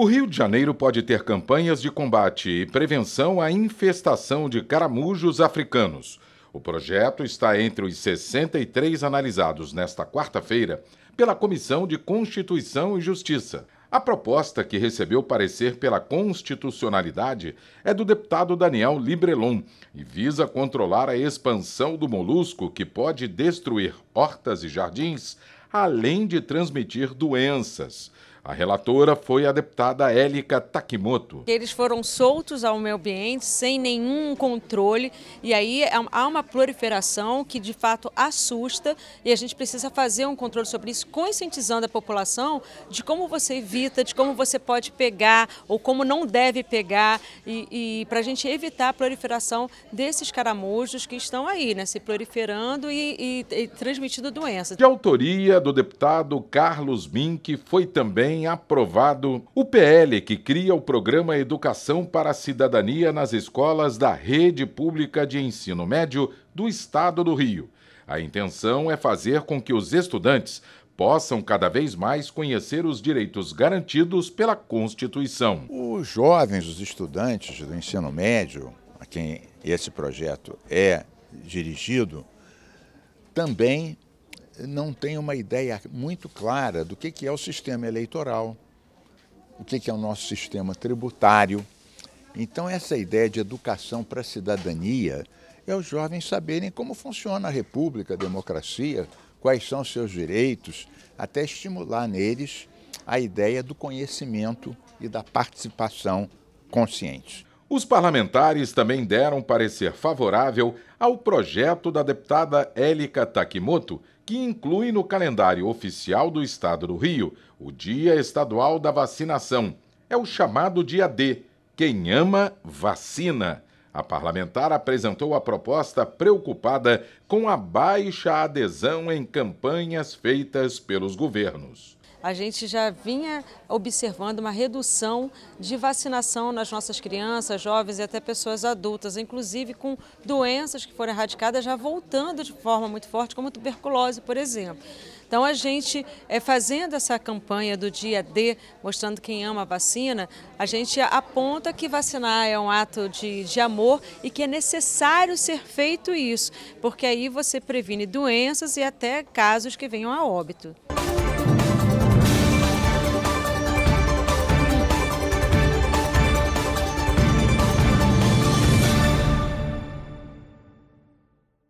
O Rio de Janeiro pode ter campanhas de combate e prevenção à infestação de caramujos africanos. O projeto está entre os 63 analisados nesta quarta-feira pela Comissão de Constituição e Justiça. A proposta que recebeu parecer pela constitucionalidade é do deputado Daniel Librelon e visa controlar a expansão do molusco que pode destruir hortas e jardins, além de transmitir doenças. A relatora foi a deputada Élica Takimoto. Eles foram soltos ao meio ambiente sem nenhum controle e aí é há uma proliferação que de fato assusta e a gente precisa fazer um controle sobre isso, conscientizando a população de como você evita, de como você pode pegar ou como não deve pegar e, e para a gente evitar a proliferação desses caramujos que estão aí, né, se proliferando e, e, e transmitindo doenças. De autoria do deputado Carlos Mink foi também aprovado o PL que cria o programa Educação para a Cidadania nas escolas da Rede Pública de Ensino Médio do Estado do Rio. A intenção é fazer com que os estudantes possam cada vez mais conhecer os direitos garantidos pela Constituição. Os jovens, os estudantes do ensino médio, a quem esse projeto é dirigido, também não tem uma ideia muito clara do que é o sistema eleitoral, o que é o nosso sistema tributário. Então, essa ideia de educação para a cidadania é os jovens saberem como funciona a república, a democracia, quais são seus direitos, até estimular neles a ideia do conhecimento e da participação consciente. Os parlamentares também deram parecer favorável ao projeto da deputada Élica Takimoto, que inclui no calendário oficial do Estado do Rio o Dia Estadual da Vacinação. É o chamado Dia D. Quem ama, vacina. A parlamentar apresentou a proposta preocupada com a baixa adesão em campanhas feitas pelos governos a gente já vinha observando uma redução de vacinação nas nossas crianças, jovens e até pessoas adultas, inclusive com doenças que foram erradicadas já voltando de forma muito forte, como tuberculose, por exemplo. Então a gente, é, fazendo essa campanha do dia D, mostrando quem ama a vacina, a gente aponta que vacinar é um ato de, de amor e que é necessário ser feito isso, porque aí você previne doenças e até casos que venham a óbito.